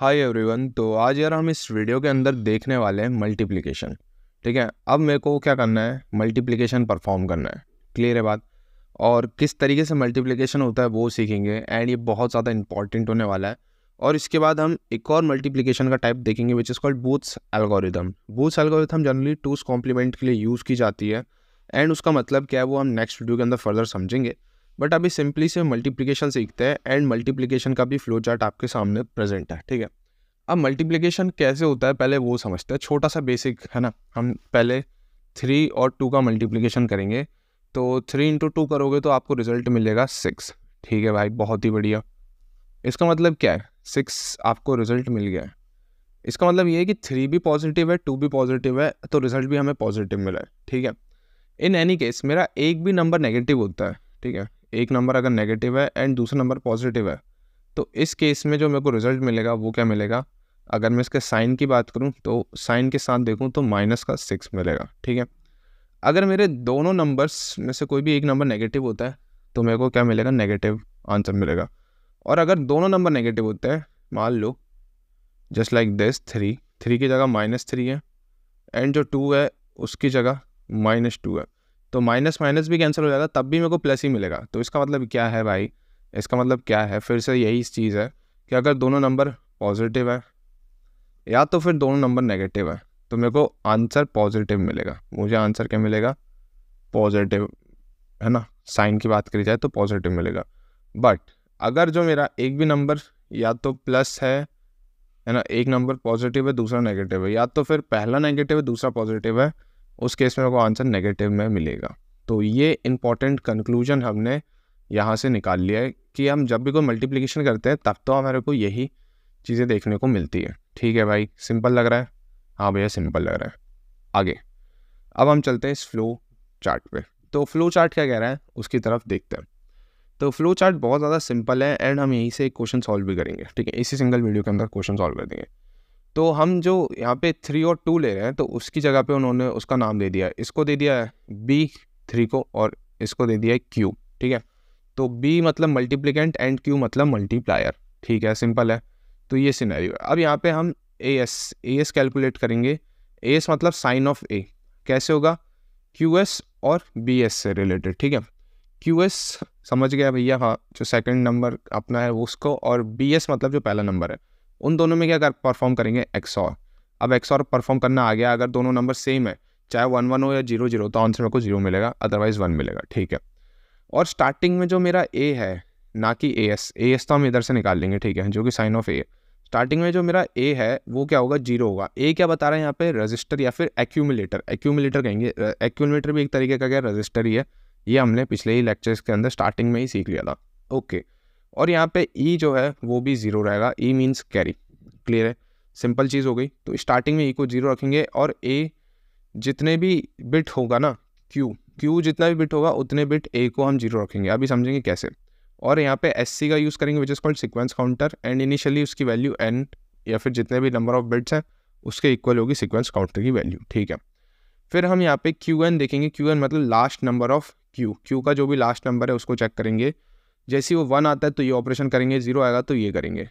hi everyone तो आज यार हम इस वीडियो के अंदर देखने वाले हैं मल्टीप्लिकेशन ठीक है अब मेरे को क्या करना है मल्टीप्लिकेशन परफॉर्म करना है क्लियर है बात और किस तरीके से मल्टीप्लिकेशन होता है वो सीखेंगे एंड ये बहुत ज़्यादा इंपॉर्टेंट होने वाला है और इसके बाद हम एक और मल्टीप्लीकेशन का टाइप देखेंगे which is called Booth's algorithm Booth's algorithm generally two's complement के लिए यूज़ की जाती है एंड उसका मतलब क्या है वो हम नेक्स्ट वीडियो के अंदर फर्दर समझेंगे बट अभी सिंपली से मल्टीप्लीकेशन सीखते हैं एंड मल्टीप्लीकेशन का भी फ्लो चार्ट आपके सामने प्रेजेंट है ठीक है अब मल्टीप्लीकेशन कैसे होता है पहले वो समझते हैं छोटा सा बेसिक है ना हम पहले थ्री और टू का मल्टीप्लीकेशन करेंगे तो थ्री इंटू टू करोगे तो आपको रिजल्ट मिलेगा सिक्स ठीक है भाई बहुत ही बढ़िया इसका मतलब क्या है सिक्स आपको रिजल्ट मिल गया है इसका मतलब ये है कि थ्री भी पॉजिटिव है टू भी पॉजिटिव है तो रिजल्ट भी हमें पॉजिटिव मिला है ठीक है इन एनी केस मेरा एक भी नंबर नेगेटिव होता है ठीक है एक नंबर अगर नेगेटिव है एंड दूसरा नंबर पॉजिटिव है तो इस केस में जो मेरे को रिजल्ट मिलेगा वो क्या मिलेगा अगर मैं इसके साइन की बात करूँ तो साइन के साथ देखूँ तो माइनस का सिक्स मिलेगा ठीक है अगर मेरे दोनों नंबर्स में से कोई भी एक नंबर नेगेटिव होता है तो मेरे को क्या मिलेगा नेगेटिव आंसर मिलेगा और अगर दोनों नंबर नेगेटिव होते हैं मान लो just like this three three की जगह माइनस थ्री है एंड जो टू है उसकी जगह माइनस टू है तो माइनस माइनस भी कैंसिल हो जाएगा तब भी मेरे को प्लस ही मिलेगा तो इसका मतलब क्या है भाई इसका मतलब क्या है फिर से यही चीज़ है कि अगर दोनों नंबर पॉजिटिव है या तो फिर दोनों नंबर नेगेटिव है तो मेरे को आंसर पॉजिटिव मिलेगा मुझे आंसर क्या मिलेगा पॉजिटिव है ना साइन की बात करी जाए तो पॉजिटिव मिलेगा बट अगर जो मेरा एक भी नंबर या तो प्लस है है ना एक नंबर पॉजिटिव है दूसरा नेगेटिव है या तो फिर पहला नेगेटिव है दूसरा पॉजिटिव है उस केस में आपको आंसर नेगेटिव में मिलेगा तो ये इंपॉर्टेंट कंक्लूजन हमने यहाँ से निकाल लिया है कि हम जब भी कोई मल्टीप्लीकेशन करते हैं तब तो हमारे को यही चीज़ें देखने को मिलती है ठीक है भाई सिंपल लग रहा है हाँ भैया सिंपल लग रहा है आगे अब हम चलते हैं इस फ्लो चार्ट पे तो फ्लो चार्ट क्या कह रहा है उसकी तरफ देखते हैं तो फ्लो चार्ट बहुत ज़्यादा सिंपल है एंड हम यहीं से एक क्वेश्चन सॉल्व भी करेंगे ठीक है इसी सिंगल वीडियो के अंदर क्वेश्चन सॉल्व कर देंगे तो हम जो यहाँ पे थ्री और टू ले रहे हैं तो उसकी जगह पे उन्होंने उसका नाम दे दिया है इसको दे दिया है बी थ्री को और इसको दे दिया है क्यू ठीक है तो बी मतलब मल्टीप्लिकेंट एंड क्यू मतलब मल्टीप्लायर ठीक है सिंपल है तो ये सिनेरियो है अब यहाँ पे हम A S A S calculate करेंगे ए एस मतलब साइन ऑफ ए कैसे होगा क्यू एस और बी एस से रिलेटेड ठीक है क्यू एस समझ गया भैया हाँ जो सेकंड नंबर अपना है उसको और बी एस मतलब जो पहला नंबर है उन दोनों में क्या कर परफॉर्म करेंगे एक्सॉर अब एक्सॉर परफॉर्म करना आ गया अगर दोनों नंबर सेम है चाहे वन वन हो या जीरो जीरो तो आंसर मेरे को जीरो मिलेगा अदरवाइज वन मिलेगा ठीक है और स्टार्टिंग में जो मेरा ए है ना कि ए एस ए एस तो हम इधर से निकाल लेंगे ठीक है जो कि साइन ऑफ ए है स्टार्टिंग में जो मेरा ए है वो क्या होगा जीरो होगा ए क्या बता रहा है यहाँ पे रजिस्टर या फिर एक्यूमुलेटर एक्यूमुलेटर कहेंगे एक्यूमुलेटर भी एक तरीके का क्या रजिस्टर ही है ये हमने पिछले ही लेक्चर्स के अंदर स्टार्टिंग में ही सीख लिया था ओके और यहाँ पे ई e जो है वो भी ज़ीरो रहेगा ई मीन्स कैरी क्लियर है सिंपल चीज़ हो गई तो स्टार्टिंग में ई e को ज़ीरो रखेंगे और ए जितने भी बिट होगा ना क्यू क्यू जितना भी बिट होगा उतने बिट ए को हम जीरो रखेंगे अभी समझेंगे कैसे और यहाँ पे एस का यूज़ करेंगे which is called sequence counter and initially उसकी वैल्यू एन या फिर जितने भी नंबर ऑफ बिट्स हैं उसके इक्वल होगी सिक्वेंस काउंटर की वैल्यू ठीक है फिर हम यहाँ पे क्यू एन देखेंगे क्यू एन मतलब last number of Q Q का जो भी लास्ट नंबर है उसको चेक करेंगे जैसे वो वन आता है तो ये ऑपरेशन करेंगे जीरो आएगा तो ये करेंगे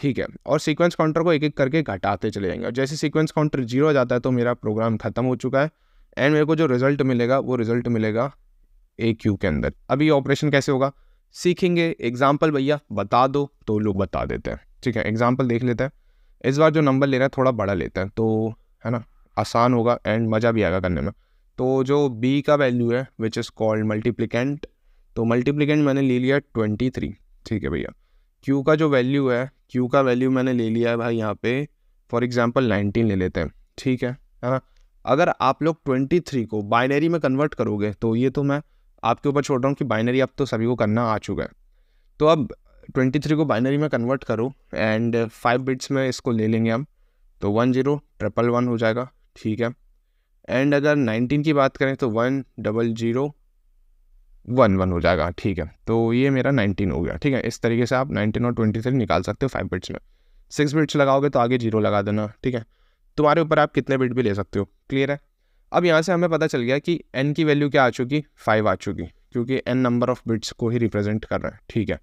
ठीक है और सीक्वेंस काउंटर को एक एक करके घटाते चले जाएंगे और जैसे सीक्वेंस काउंटर जीरो आ जाता है तो मेरा प्रोग्राम खत्म हो चुका है एंड मेरे को जो रिजल्ट मिलेगा वो रिजल्ट मिलेगा ए क्यू के अंदर अभी ऑपरेशन कैसे होगा सीखेंगे एग्जाम्पल भैया बता दो तो लोग बता देते हैं ठीक है एग्जाम्पल देख लेते हैं इस बार जो नंबर ले रहा है थोड़ा बड़ा लेते हैं तो है ना आसान होगा एंड मज़ा भी आएगा करने में तो जो बी का वैल्यू है विच इज़ कॉल्ड मल्टीप्लिकेंट तो मल्टीप्लीकेंट मैंने ले लिया ट्वेंटी थ्री ठीक है भैया क्यू का जो वैल्यू है क्यू का वैल्यू मैंने ले लिया है भाई यहाँ पे फॉर एग्जाम्पल नाइनटीन ले लेते हैं ठीक है हाँ अगर आप लोग ट्वेंटी थ्री को बाइनरी में कन्वर्ट करोगे तो ये तो मैं आपके ऊपर छोड़ रहा हूँ कि बाइनरी आप तो सभी को करना आ चुका है तो अब ट्वेंटी थ्री को बाइनरी में कन्वर्ट करो एंड फाइव बिट्स में इसको ले लेंगे हम तो वन जीरो ट्रिपल वन हो जाएगा ठीक है एंड अगर नाइनटीन की बात करें तो one double zero one one हो जाएगा ठीक है तो ये मेरा नाइनटीन हो गया ठीक है इस तरीके से आप नाइनटीन और ट्वेंटी थ्री निकाल सकते हो फाइव बिट्स में सिक्स बिट्स लगाओगे तो आगे जीरो लगा देना ठीक है तुम्हारे ऊपर आप कितने बिट भी ले सकते हो क्लियर है अब यहाँ से हमें पता चल गया कि एन की वैल्यू क्या आ चुकी फाइव आ चुकी क्योंकि एन नंबर ऑफ बिट्स को ही रिप्रेजेंट कर रहे हैं ठीक है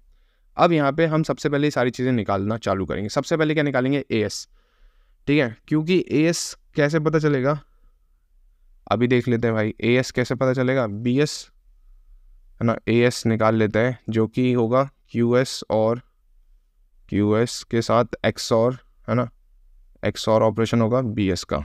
अब यहाँ पर हम सबसे पहले सारी चीज़ें निकालना चालू करेंगे सबसे पहले क्या निकालेंगे ए एस ठीक है क्योंकि ए एस कैसे पता चलेगा अभी देख लेते हैं भाई ए एस कैसे पता चलेगा बी एस है ना ए एस निकाल लेते हैं जो कि होगा क्यू एस और क्यू एस के साथ एक्स और है ना एक्स और ऑपरेशन होगा बी एस का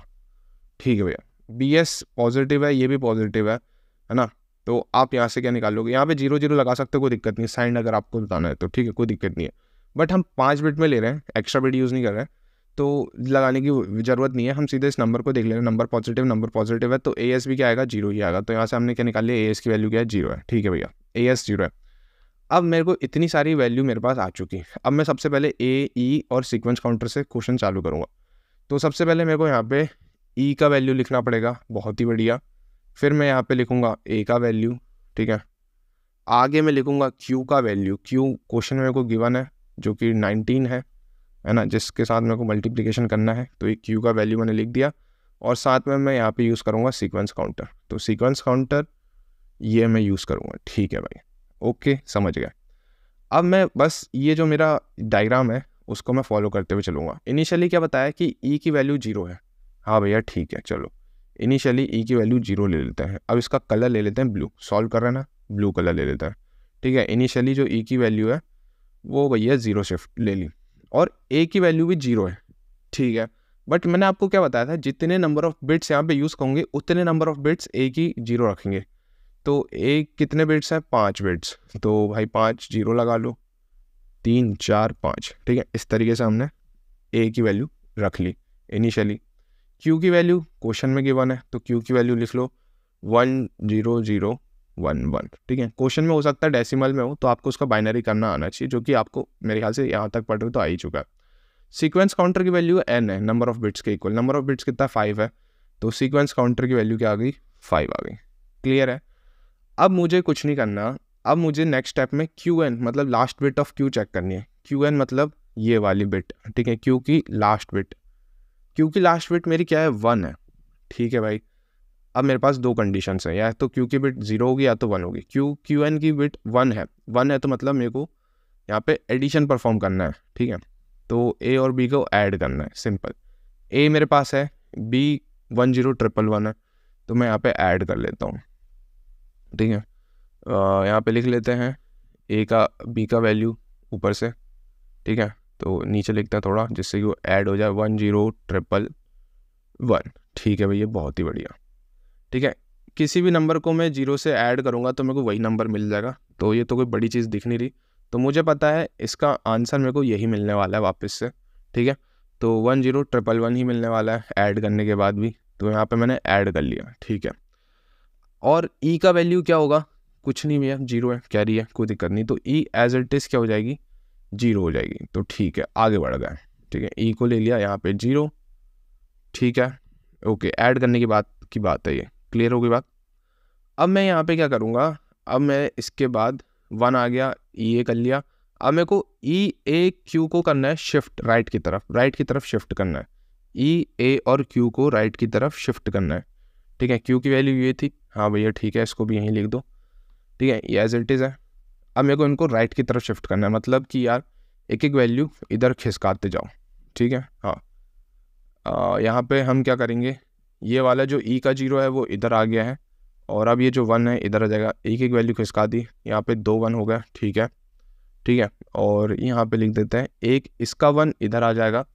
ठीक है भैया बी एस पॉजिटिव है ये भी पॉजिटिव है है ना तो आप यहाँ से क्या निकालोगे यहाँ पे जीरो जीरो लगा सकते हो कोई दिक्कत नहीं साइन अगर आपको बताना है तो ठीक है कोई दिक्कत नहीं है बट हम पाँच बिट में ले रहे हैं एक्स्ट्रा बिट यूज़ नहीं कर रहे हैं तो लगाने की ज़रूरत नहीं है हम सीधे इस नंबर को देख ले नंबर पॉजिटिव नंबर पॉजिटिव है तो ए एस भी क्या आएगा जीरो ही आएगा तो यहाँ से हमने क्या निकाल लिया ए एस की वैल्यू क्या है जीरो है ठीक है भैया ए एस जीरो है अब मेरे को इतनी सारी वैल्यू मेरे पास आ चुकी है अब मैं सबसे पहले ए ई e और सीक्वेंस काउंटर से क्वेश्चन चालू करूँगा तो सबसे पहले मेरे को यहाँ पे ई e का वैल्यू लिखना पड़ेगा बहुत ही बढ़िया फिर मैं यहाँ पे लिखूँगा ए का वैल्यू ठीक है आगे मैं लिखूँगा क्यू का वैल्यू क्यू क्वेश्चन मेरे को गिवन है जो कि नाइनटीन है है ना जिसके साथ मेरे को मल्टीप्लीकेशन करना है तो एक क्यू का वैल्यू मैंने लिख दिया और साथ में मैं यहाँ पे यूज़ करूँगा सीक्वेंस काउंटर तो सीक्वेंस काउंटर ये मैं यूज़ करूँगा ठीक है भाई ओके समझ गया अब मैं बस ये जो मेरा डायग्राम है उसको मैं फॉलो करते हुए चलूँगा इनिशियली क्या बताया कि ई e की वैल्यू जीरो है हाँ भैया ठीक है चलो इनिशियली ई e की वैल्यू जीरो ले लेते हैं अब इसका कलर ले लेते हैं ब्लू सॉल्व कर रहे ना ब्लू कलर ले लेते हैं ठीक है इनिशियली जो ई e की वैल्यू है वो भैया ज़ीरो शिफ्ट ले ली और ए की वैल्यू भी जीरो है ठीक है बट मैंने आपको क्या बताया था जितने नंबर ऑफ बिट्स यहाँ पे यूज़ होंगे उतने नंबर ऑफ बिट्स ए की जीरो रखेंगे तो ए कितने बिट्स हैं पाँच बिट्स तो भाई पाँच जीरो लगा लो तीन चार पाँच ठीक है इस तरीके से हमने ए की वैल्यू रख ली इनिशियली क्यू की वैल्यू क्वेश्चन में गिवन है तो क्यू की वैल्यू लिख लो one zero zero one one ठीक है क्वेश्चन में हो सकता है डेसिमल में हो तो आपको उसका बाइनरी करना आना चाहिए जो कि आपको मेरे ख्याल से यहाँ तक पढ़ रहे हो तो आ ही चुका है सीक्वेंस काउंटर की वैल्यू एन है नंबर ऑफ बिट्स के इक्वल नंबर ऑफ बिट्स कितना फाइव है तो सीक्वेंस काउंटर की वैल्यू क्या आ गई फाइव आ गई क्लियर है अब मुझे कुछ नहीं करना अब मुझे नेक्स्ट स्टेप में क्यू एन मतलब last bit of Q check करनी है क्यू एन मतलब ये वाली बिट ठीक है क्यू की लास्ट बिट क्यू की लास्ट बिट मेरी क्या है वन है ठीक है भाई अब मेरे पास दो कंडीशन है या तो क्यू की बिट जीरो होगी या तो वन होगी क्यू क्यू एन की बिट वन है वन है तो मतलब मेरे को यहाँ पे एडिशन परफॉर्म करना है ठीक है तो ए और बी को ऐड करना है सिंपल ए मेरे पास है B one zero triple one है तो मैं यहाँ पे ऐड कर लेता हूँ ठीक है यहाँ पे लिख लेते हैं ए का बी का वैल्यू ऊपर से ठीक है तो नीचे लिखते हैं थोड़ा जिससे कि वो ऐड हो जाए वन जीरो ट्रिपल वन ठीक है भैया बहुत ही बढ़िया ठीक है किसी भी नंबर को मैं जीरो से ऐड करूँगा तो मेरे को वही नंबर मिल जाएगा तो ये तो कोई बड़ी चीज़ दिख नहीं रही तो मुझे पता है इसका आंसर मेरे को यही मिलने वाला है वापस से ठीक है तो वन जीरो ट्रिपल वन ही मिलने वाला है ऐड करने के बाद भी तो यहाँ पे मैंने ऐड कर लिया ठीक है और ई e का वैल्यू क्या होगा कुछ नहीं भैया जीरो है कैरी है कोई दिक्कत नहीं तो ई एज इट इज़ क्या हो जाएगी जीरो हो जाएगी तो ठीक है आगे बढ़ गए ठीक है ई e को ले लिया यहाँ पे जीरो ठीक है ओके ऐड करने की बात की बात है ये क्लियर होगी बात अब मैं यहाँ पे क्या करूँगा अब मैं इसके बाद वन आ गया ई e ए कर लिया अब मेरे को ई ए क्यू को करना है शिफ्ट राइट की तरफ राइट की तरफ शिफ्ट करना है ई e ए और क्यू को राइट की तरफ शिफ्ट करना है ठीक है क्यू की वैल्यू ये थी हाँ भैया ठीक है इसको भी यहीं लिख दो ठीक है ये एज इट इज़ है अब मेरे को इनको राइट की तरफ शिफ्ट करना है मतलब कि यार एक एक वैल्यू इधर खिसकाते जाओ ठीक है हाँ यहाँ पे हम क्या करेंगे ये वाला जो ई e का जीरो है वो इधर आ गया है और अब ये जो वन है इधर आ जाएगा एक e एक वैल्यू खिसका दी यहाँ पे दो वन हो गया ठीक है ठीक है और यहाँ पे लिख देते हैं एक इसका वन इधर आ जाएगा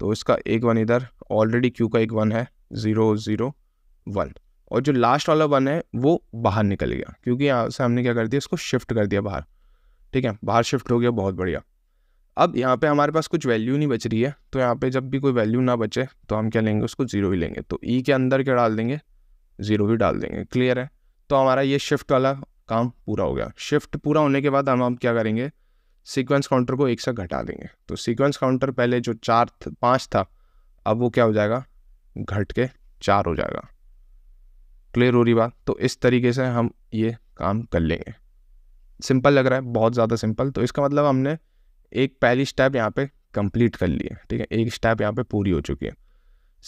तो इसका एक वन इधर ऑलरेडी क्यू का एक वन है ज़ीरो ज़ीरो वन और जो लास्ट वाला वन है वो बाहर निकल गया क्योंकि यहाँ से हमने क्या कर दिया इसको शिफ्ट कर दिया बाहर ठीक है बाहर शिफ्ट हो गया बहुत बढ़िया अब यहाँ पे हमारे पास कुछ वैल्यू नहीं बच रही है तो यहाँ पे जब भी कोई वैल्यू ना बचे तो हम क्या लेंगे उसको ज़ीरो ही लेंगे तो ई e के अंदर क्या डाल देंगे ज़ीरो भी डाल देंगे क्लियर है तो हमारा ये शिफ्ट वाला काम पूरा हो गया शिफ्ट पूरा होने के बाद हम हम क्या करेंगे सिक्वेंस काउंटर को एक साथ घटा देंगे तो सिक्वेंस काउंटर पहले जो चार पाँच था अब वो क्या हो जाएगा घट के चार हो जाएगा क्लियर हो रही बात तो इस तरीके से हम ये काम कर लेंगे सिंपल लग रहा है बहुत ज़्यादा सिंपल तो इसका मतलब हमने एक पहली स्टेप यहाँ पे कंप्लीट कर लिए ठीक है एक स्टेप यहाँ पे पूरी हो चुकी है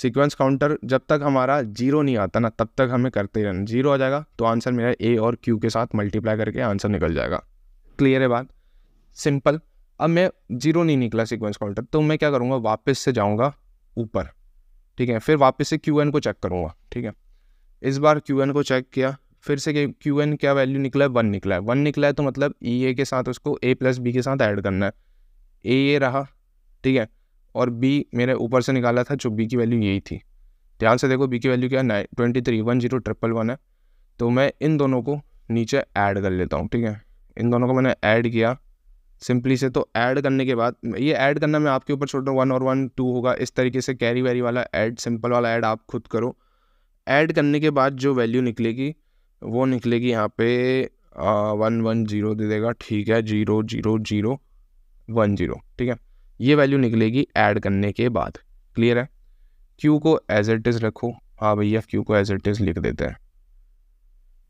सीक्वेंस काउंटर जब तक हमारा जीरो नहीं आता ना तब तक हमें करते रहना जीरो आ जाएगा तो आंसर मेरा ए और क्यू के साथ मल्टीप्लाई करके आंसर निकल जाएगा क्लियर है बात सिंपल अब मैं जीरो नहीं निकला सीक्वेंस काउंटर तो मैं क्या करूँगा वापस से जाऊँगा ऊपर ठीक है फिर वापस से क्यू एन को चेक करूँगा ठीक है इस बार क्यू एन को चेक किया फिर से क्यू एन क्या वैल्यू निकला है वन निकला है वन निकला है तो मतलब ई e ए के साथ उसको ए प्लस बी के साथ ऐड करना है ए ये रहा ठीक है और बी मेरे ऊपर से निकाला था जो बी की वैल्यू यही थी ध्यान तो से देखो बी की वैल्यू क्या nine twenty three one zero triple one है तो मैं इन दोनों को नीचे ऐड कर लेता हूँ ठीक है इन दोनों को मैंने ऐड किया सिंपली से तो ऐड करने के बाद ये ऐड करना मैं आपके ऊपर छोड़ रहा हूँ वन और वन टू होगा इस तरीके से कैरी वैरी वाला ऐड सिंपल वाला ऐड आप खुद करो ऐड करने के बाद जो वैल्यू निकलेगी वो निकलेगी यहाँ पे वन वन जीरो दे देगा ठीक है zero zero zero one zero ठीक है ये वैल्यू निकलेगी ऐड करने के बाद क्लियर है क्यू को एज एट इज़ रखो हाँ भैया क्यू को एज एट इज़ लिख देते हैं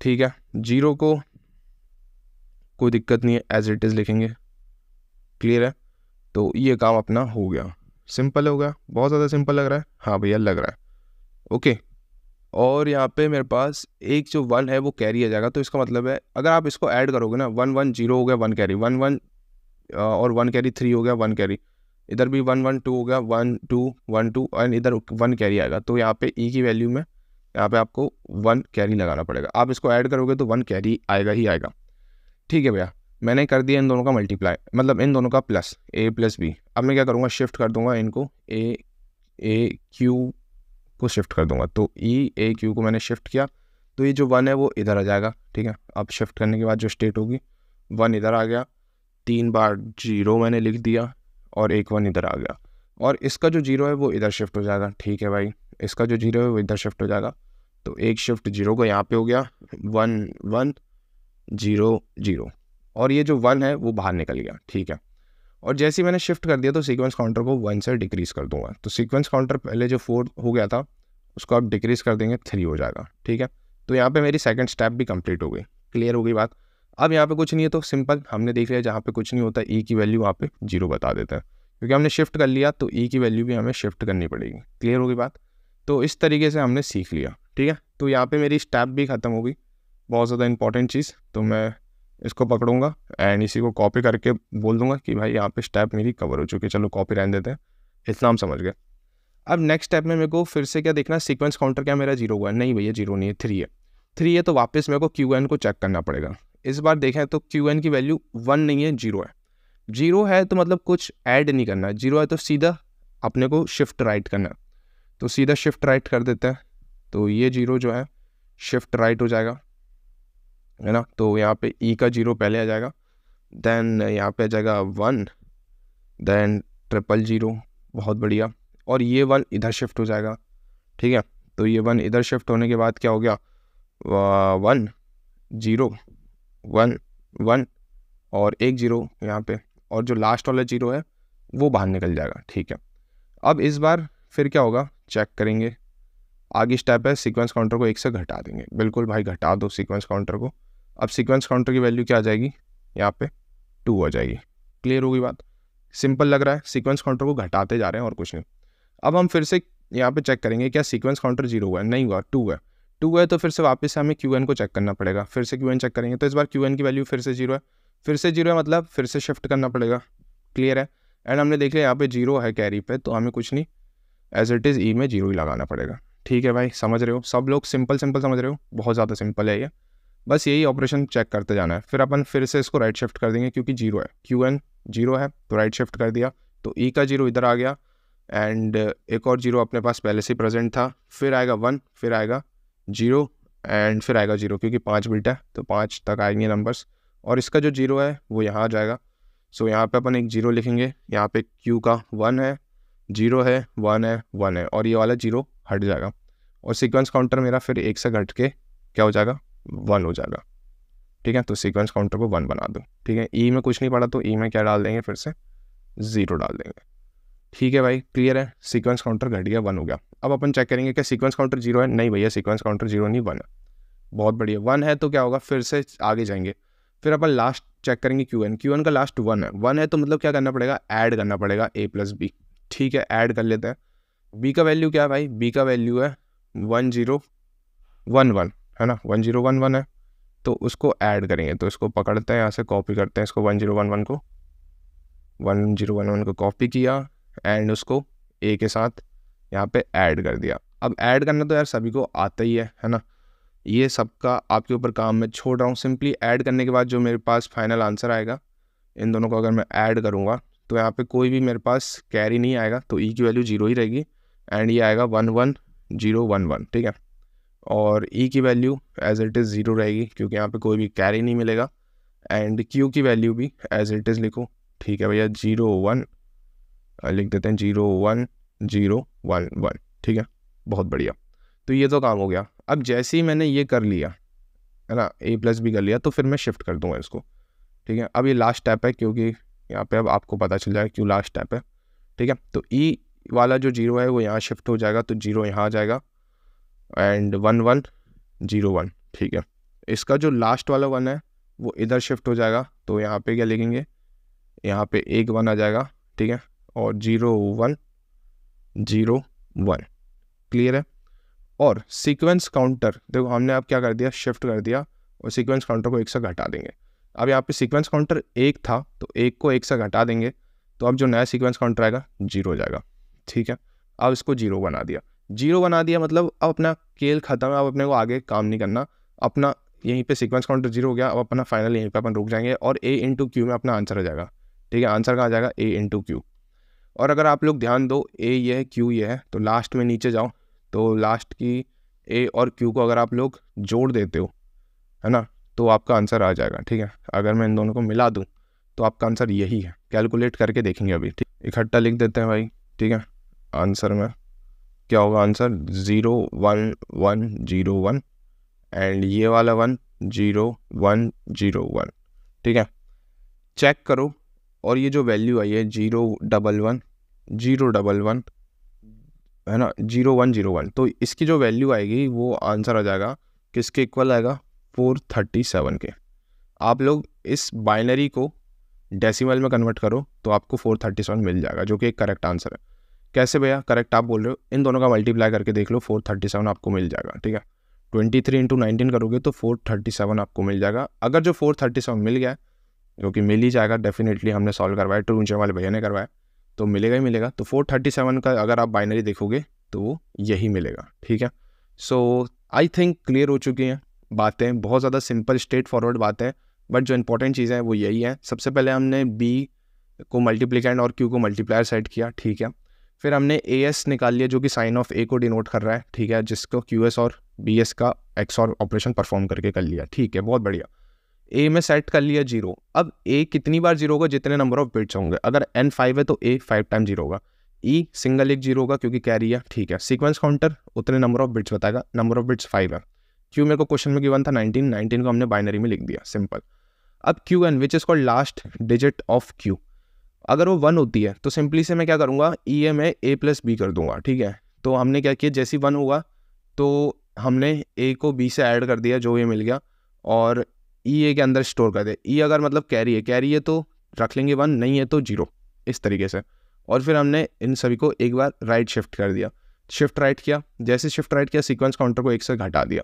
ठीक है जीरो को कोई दिक्कत नहीं है एज इट इज़ लिखेंगे क्लियर है तो ये काम अपना हो गया सिंपल हो गया बहुत ज़्यादा सिंपल लग रहा है हाँ भैया लग रहा है ओके और यहाँ पे मेरे पास एक जो वन है वो कैरी आ जाएगा तो इसका मतलब है अगर आप इसको ऐड करोगे ना वन वन जीरो हो गया वन कैरी वन वन और वन कैरी थ्री हो गया वन कैरी इधर भी वन वन टू हो गया one two one two and इधर वन कैरी आएगा तो यहाँ पे ई e की वैल्यू में यहाँ पे आपको वन कैरी लगाना पड़ेगा आप इसको ऐड करोगे तो वन कैरी आएगा ही आएगा ठीक है भैया मैंने कर दिया इन दोनों का मल्टीप्लाई मतलब इन दोनों का प्लस ए प्लस बी अब मैं क्या करूँगा शिफ्ट कर दूंगा इनको ए ए क्यू को शिफ्ट कर दूंगा तो ई ए क्यू को मैंने शिफ्ट किया तो ये जो वन है वो इधर आ जाएगा ठीक है अब शिफ्ट करने के बाद जो स्टेट होगी वन इधर आ गया तीन बार जीरो मैंने लिख दिया और एक वन इधर आ गया और इसका जो जीरो है वो इधर शिफ्ट हो जाएगा ठीक है भाई इसका जो जीरो है वो इधर शिफ्ट हो जाएगा तो एक शिफ्ट जीरो को यहाँ पे हो गया वन वन जीरो जीरो और ये जो वन है वो बाहर निकल गया ठीक है और जैसे ही मैंने शिफ्ट कर दिया तो सीक्वेंस काउंटर को वन से डिक्रीज़ कर दूंगा तो सीक्वेंस काउंटर पहले जो फोर हो गया था उसको आप डिक्रीज़ कर देंगे थ्री हो जाएगा ठीक है तो यहाँ पे मेरी सेकंड स्टेप भी कंप्लीट हो गई क्लियर हो गई बात अब यहाँ पे कुछ नहीं है तो सिंपल हमने देख लिया जहाँ पे कुछ नहीं होता ई e की वैल्यू वहाँ पे जीरो बता देता है क्योंकि हमने शिफ्ट कर लिया तो ई e की वैल्यू भी हमें शिफ्ट करनी पड़ेगी क्लियर होगी बात तो इस तरीके से हमने सीख लिया ठीक है तो यहाँ पर मेरी स्टैप भी ख़त्म हो गई बहुत ज़्यादा इंपॉर्टेंट चीज़ तो मैं इसको पकड़ूंगा एंड इसी को कॉपी करके बोल दूंगा कि भाई यहाँ पे स्टेप मेरी कवर हो चुकी है चलो कॉपी रहने देते हैं इतना हम समझ गए अब नेक्स्ट स्टेप में मेरे को फिर से क्या देखना सीक्वेंस काउंटर क्या मेरा जीरो हुआ नहीं भैया जीरो नहीं है थ्री है थ्री है तो वापस मेरे को क्यू एन को चेक करना पड़ेगा इस बार देखें तो क्यू एन की वैल्यू वन नहीं है जीरो है जीरो है तो मतलब कुछ ऐड नहीं करना जीरो है तो सीधा अपने को शिफ्ट राइट करना तो सीधा शिफ्ट राइट कर देते हैं तो ये जीरो जो है शिफ्ट राइट हो जाएगा है ना तो यहाँ पे ई e का जीरो पहले आ जाएगा देन यहाँ पे आ जाएगा वन देन ट्रिपल जीरो बहुत बढ़िया और ये वन इधर शिफ्ट हो जाएगा ठीक है तो ये वन इधर शिफ्ट होने के बाद क्या हो गया वन जीरो वन वन और एक जीरो यहाँ पे और जो लास्ट वाला जीरो है वो बाहर निकल जाएगा ठीक है अब इस बार फिर क्या होगा चेक करेंगे आगे स्टेप है सीक्वेंस काउंटर को एक से घटा देंगे बिल्कुल भाई घटा दो सीक्वेंस काउंटर को अब सीक्वेंस काउंटर की वैल्यू क्या आ जाएगी यहाँ पे टू आ जाएगी क्लियर होगी बात सिंपल लग रहा है सीक्वेंस काउंटर को घटाते जा रहे हैं और कुछ नहीं अब हम फिर से यहाँ पे चेक करेंगे क्या सीक्वेंस काउंटर जीरो हुआ है नहीं हुआ टू है टू है तो फिर से वापस से हमें क्यू एन को चेक करना पड़ेगा फिर से क्यू एन चेक करेंगे तो इस बार क्यू एन की वैल्यू फिर से जीरो है फिर से जीरो है मतलब फिर से शिफ्ट करना पड़ेगा क्लियर है एंड हमने देख लिया यहाँ पे जीरो है कैरी पे तो हमें कुछ नहीं एज इट इज़ ई में जीरो ही लगाना पड़ेगा ठीक है भाई समझ रहे हो सब लोग सिंपल सिंपल समझ रहे हो बहुत ज़्यादा सिंपल है ये बस यही ऑपरेशन चेक करते जाना है फिर अपन फिर से इसको राइट शिफ्ट कर देंगे क्योंकि जीरो है क्यू एन जीरो है तो राइट शिफ्ट कर दिया तो ई e का जीरो इधर आ गया एंड एक और जीरो अपने पास पहले से प्रेजेंट था फिर आएगा वन फिर आएगा जीरो एंड फिर आएगा जीरो क्योंकि पाँच बिट है तो पाँच तक आएंगे नंबर्स और इसका जो जीरो है वो यहाँ आ जाएगा सो यहाँ पे अपन एक जीरो लिखेंगे यहाँ पे क्यू का वन है जीरो है वन है वन है और ये वाला जीरो हट जाएगा और सीक्वेंस काउंटर मेरा फिर एक से घट के क्या हो जाएगा वन हो जाएगा ठीक है तो सीक्वेंस काउंटर को वन बना दो ठीक है ई e में कुछ नहीं पड़ा तो ई e में क्या डाल देंगे फिर से ज़ीरो डाल देंगे ठीक है भाई क्लियर है सीक्वेंस काउंटर घट गया वन हो गया अब अपन चेक करेंगे कि सीक्वेंस काउंटर जीरो है नहीं भैया सीक्वेंस काउंटर जीरो नहीं वन है बहुत बढ़िया वन है तो क्या होगा फिर से आगे जाएंगे फिर अपन लास्ट चेक करेंगे क्यू एन क्यू एन का लास्ट वन है वन है तो मतलब क्या करना पड़ेगा ऐड करना पड़ेगा ए प्लस बी ठीक है ऐड कर लेते हैं बी का वैल्यू क्या है भाई बी का वैल्यू है वन जीरो वन वन है ना वन जीरो वन वन है तो उसको ऐड करेंगे तो इसको पकड़ते हैं यहाँ से कॉपी करते हैं इसको वन जीरो वन वन को वन जीरो वन वन को कॉपी किया एंड उसको ए के साथ यहाँ पे ऐड कर दिया अब ऐड करना तो यार सभी को आता ही है है ना ये सबका आपके ऊपर काम मैं छोड़ रहा हूँ सिंपली ऐड करने के बाद जो मेरे पास फाइनल आंसर आएगा इन दोनों को अगर मैं ऐड करूँगा तो यहाँ पे कोई भी मेरे पास कैरी नहीं आएगा तो ई e की वैल्यू जीरो ही रहेगी एंड ये आएगा one one zero one one ठीक है और ई e की value as it is zero रहेगी क्योंकि यहाँ पे कोई भी कैरी नहीं मिलेगा एंड क्यू की वैल्यू भी एज इट इज़ लिखो ठीक है भैया जीरो वन लिख देते हैं zero one zero one one ठीक है बहुत बढ़िया तो ये तो काम हो गया अब जैसे ही मैंने ये कर लिया है ना ए प्लस बी कर लिया तो फिर मैं शिफ्ट कर दूंगा इसको ठीक है अब ये लास्ट स्टेप है क्योंकि यहाँ पे अब आपको पता चल जाएगा क्यों लास्ट स्टेप है ठीक है तो ई e वाला जो जीरो है वो यहाँ शिफ्ट हो जाएगा तो जीरो यहाँ आ जाएगा and one one zero one ठीक है इसका जो लास्ट वाला वन है वो इधर शिफ्ट हो जाएगा तो यहाँ पे क्या लिखेंगे यहाँ पे एक वन आ जाएगा ठीक है और zero one zero one clear है और सीक्वेंस काउंटर देखो हमने अब क्या कर दिया शिफ्ट कर दिया और सीक्वेंस काउंटर को एक से घटा देंगे अब यहाँ पे सीक्वेंस काउंटर एक था तो एक को एक से घटा देंगे तो अब जो नया सीक्वेंस काउंटर आएगा जीरो हो जाएगा ठीक है अब इसको जीरो बना दिया जीरो बना दिया मतलब अब अपना केल खत्म है अब अपने को आगे काम नहीं करना अपना यहीं पे सीक्वेंस काउंटर जीरो हो गया अब अपना फाइनल यहीं पे अपन रुक जाएंगे और ए इंटू क्यू में अपना आंसर आ जाएगा ठीक है आंसर कहाँ आ जाएगा ए इंटू क्यू और अगर आप लोग ध्यान दो ए ये है क्यू ये है तो लास्ट में नीचे जाओ तो लास्ट की ए और क्यू को अगर आप लोग जोड़ देते हो है ना तो आपका आंसर आ जाएगा ठीक है अगर मैं इन दोनों को मिला दूँ तो आपका आंसर यही है कैलकुलेट करके देखेंगे अभी ठीक इकट्ठा लिख देते हैं भाई ठीक है आंसर में क्या होगा answer zero one one zero one and ये वाला one zero one zero one ठीक है चेक करो और ये जो वैल्यू आई है zero double one zero double one है ना जीरो वन जीरो वन तो इसकी जो वैल्यू आएगी वो आंसर आ जाएगा किसके इक्वल आएगा फोर थर्टी सेवन के आप लोग इस बाइनरी को डेसिमल में कन्वर्ट करो तो आपको फोर थर्टी सेवन मिल जाएगा जो कि एक करेक्ट आंसर है कैसे भैया करेक्ट आप बोल रहे हो इन दोनों का मल्टीप्लाई करके देख लो फोर थर्टी सेवन आपको मिल जाएगा ठीक है ट्वेंटी थ्री इंटू नाइनटीन करोगे तो फोर थर्टी सेवन आपको मिल जाएगा अगर जो फोर थर्टी सेवन मिल गया है जो कि मिल ही जाएगा डेफिनेटली हमने सॉल्व करवाया टू ऊंचे वाले भैया ने करवाया तो मिलेगा ही मिलेगा तो फोर थर्टी सेवन का अगर आप बाइनरी देखोगे तो वो यही मिलेगा ठीक है सो आई थिंक क्लियर हो चुकी हैं बातें बहुत ज़्यादा सिंपल स्ट्रेट फॉरवर्ड बातें बट जो इंपॉर्टेंट चीज़ें हैं वो यही है सबसे पहले हमने बी को मल्टीप्लीकेंट और क्यू को मल्टीप्लायर सेट किया ठीक है फिर हमने ए एस निकाल लिया जो कि साइन ऑफ ए को डिनोट कर रहा है ठीक है जिसको क्यू एस और बी एस का एक्स और ऑपरेशन परफॉर्म करके कर लिया ठीक है बहुत बढ़िया ए में सेट कर लिया जीरो अब ए कितनी बार जीरो होगा जितने नंबर ऑफ बिट्स होंगे अगर एन फाइव है तो ए फाइव टाइम जीरो होगा ई e सिंगल एक जीरो होगा क्योंकि कैरी है ठीक है सीक्वेंस काउंटर उतने नंबर ऑफ बिट्स बताएगा नंबर ऑफ बिट्स फाइव है क्यू मेरे को क्वेश्चन में गिवन था नाइनटीन नाइनटीन को हमने बाइनरी में लिख दिया सिंपल अब Q N which is called last digit of Q अगर वो वन होती है तो सिंपली से मैं क्या करूँगा ई e ए में ए प्लस बी कर दूंगा ठीक है तो हमने क्या किया जैसी वन होगा तो हमने ए को बी से ऐड कर दिया जो ये मिल गया और ई e ए के अंदर स्टोर कर दे ई e अगर मतलब कैरी है कैरी है तो रख लेंगे वन नहीं है तो जीरो इस तरीके से और फिर हमने इन सभी को एक बार राइट शिफ्ट कर दिया शिफ्ट राइट किया जैसे शिफ्ट राइट किया सीक्वेंस काउंटर को एक से घटा दिया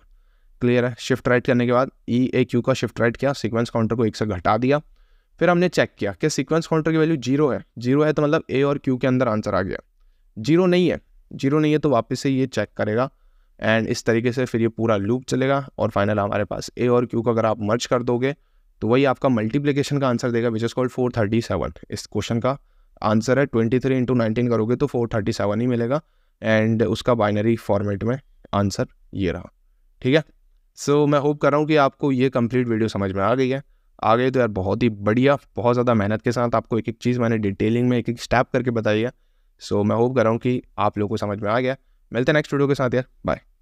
क्लियर है शिफ्ट राइट करने के बाद ई ए क्यू का शिफ्ट राइट किया सीक्वेंस काउंटर को एक से घटा दिया फिर हमने चेक किया कि सीक्वेंस काउंटर की वैल्यू जीरो है जीरो है तो मतलब ए और क्यू के अंदर आंसर आ गया जीरो नहीं है जीरो नहीं है तो वापस से ये चेक करेगा एंड इस तरीके से फिर ये पूरा लूप चलेगा और फाइनल हमारे पास ए और क्यू को अगर आप मर्ज कर दोगे तो वही आपका मल्टीप्लीकेशन का आंसर देगा which is called four thirty seven इस क्वेश्चन का आंसर है ट्वेंटी थ्री इंटू नाइनटीन करोगे तो फोर थर्टी सेवन ही मिलेगा एंड उसका बाइनरी फॉर्मेट में आंसर ये रहा ठीक है सो so, मैं होप कर रहा हूँ कि आपको ये कंप्लीट वीडियो समझ में आ गई है आ गई तो यार बहुत ही बढ़िया बहुत ज़्यादा मेहनत के साथ आपको एक एक चीज़ मैंने डिटेलिंग में एक एक स्टेप करके बताई है सो so, मैं होप कर रहा हूँ कि आप लोगों को समझ में आ गया मिलते हैं नेक्स्ट वीडियो के साथ यार बाय